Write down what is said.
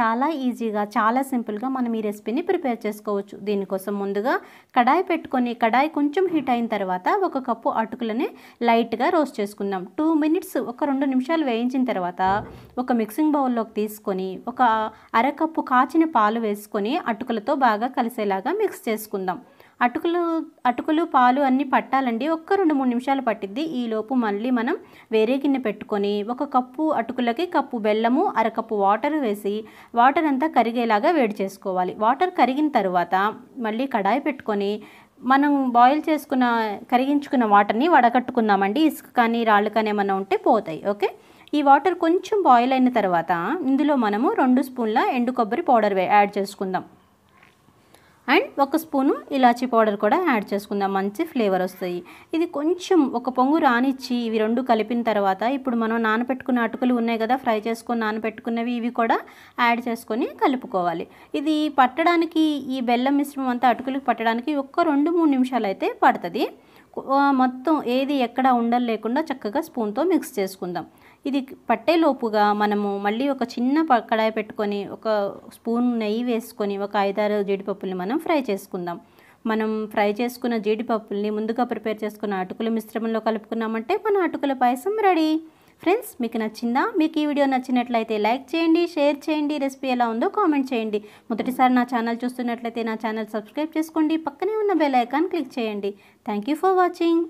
చాలా ఈజీగా చాలా సింపుల్గా మనం ఈ రెసిపీని ప్రిపేర్ చేసుకోవచ్చు దీనికోసం ముందుగా కడాయి పెట్టుకొని కడాయి కొంచెం హీట్ అయిన తర్వాత ఒక కప్పు అటుకులని లైట్గా రోస్ట్ చేసుకుందాం టూ మినిట్స్ ఒక రెండు నిమిషాలు వేయించిన తర్వాత ఒక మిక్సింగ్ బౌల్లోకి తీసుకొని ఒక అరకప్పు కాచిన పాలు వేసుకొని అటుకులతో బాగా కలిసేలాగా మిక్స్ చేసుకుందాం అటుకులు అటుకులు పాలు అన్నీ పట్టాలండి ఒక్క రెండు మూడు నిమిషాలు పట్టిద్ది ఈలోపు మళ్ళీ మనం వేరే గిన్నె పెట్టుకొని ఒక కప్పు అటుకులకి కప్పు బెల్లము అరకప్పు వాటర్ వేసి వాటర్ అంతా కరిగేలాగా వేడి చేసుకోవాలి వాటర్ కరిగిన తర్వాత మళ్ళీ కడాయి పెట్టుకొని మనం బాయిల్ చేసుకున్న కరిగించుకున్న వాటర్ని వడకట్టుకుందామండి ఇసుక కానీ రాళ్ళు కానీ ఏమైనా ఉంటే పోతాయి ఓకే ఈ వాటర్ కొంచెం బాయిల్ అయిన తర్వాత ఇందులో మనము రెండు స్పూన్ల ఎండు కొబ్బరి పౌడర్ యాడ్ చేసుకుందాం అండ్ ఒక స్పూను ఇలాచీ పౌడర్ కూడా యాడ్ చేసుకుందాం మంచి ఫ్లేవర్ వస్తాయి ఇది కొంచెం ఒక పొంగు రానిచ్చి ఇవి రెండు కలిపిన తర్వాత ఇప్పుడు మనం నానపెట్టుకున్న అటుకులు ఉన్నాయి కదా ఫ్రై చేసుకొని నానపెట్టుకున్నవి ఇవి కూడా యాడ్ చేసుకొని కలుపుకోవాలి ఇది పట్టడానికి ఈ బెల్లం మిశ్రమం అంతా అటుకులకు పట్టడానికి ఒక్క రెండు మూడు నిమిషాలు అయితే పడుతుంది మొత్తం ఏది ఎక్కడ ఉండలు లేకుండా చక్కగా స్పూన్తో మిక్స్ చేసుకుందాం ఇది పట్టేలోపుగా మనము మళ్ళీ ఒక చిన్న కడాయి పెట్టుకొని ఒక స్పూన్ నెయ్యి వేసుకొని ఒక ఐదారు జీడిపప్పుల్ని మనం ఫ్రై చేసుకుందాం మనం ఫ్రై చేసుకున్న జీడిపప్పుల్ని ముందుగా ప్రిపేర్ చేసుకున్న అటుకుల మిశ్రమంలో కలుపుకున్నామంటే మన అటుకుల పాయసం రెడీ ఫ్రెండ్స్ మీకు నచ్చిందా మీకు ఈ వీడియో నచ్చినట్లయితే లైక్ చేయండి షేర్ చేయండి రెసిపీ ఎలా ఉందో కామెంట్ చేయండి మొదటిసారి నా ఛానల్ చూస్తున్నట్లయితే నా ఛానల్ సబ్స్క్రైబ్ చేసుకోండి పక్కనే ఉన్న బెల్ ఐకాన్ క్లిక్ చేయండి థ్యాంక్ ఫర్ వాచింగ్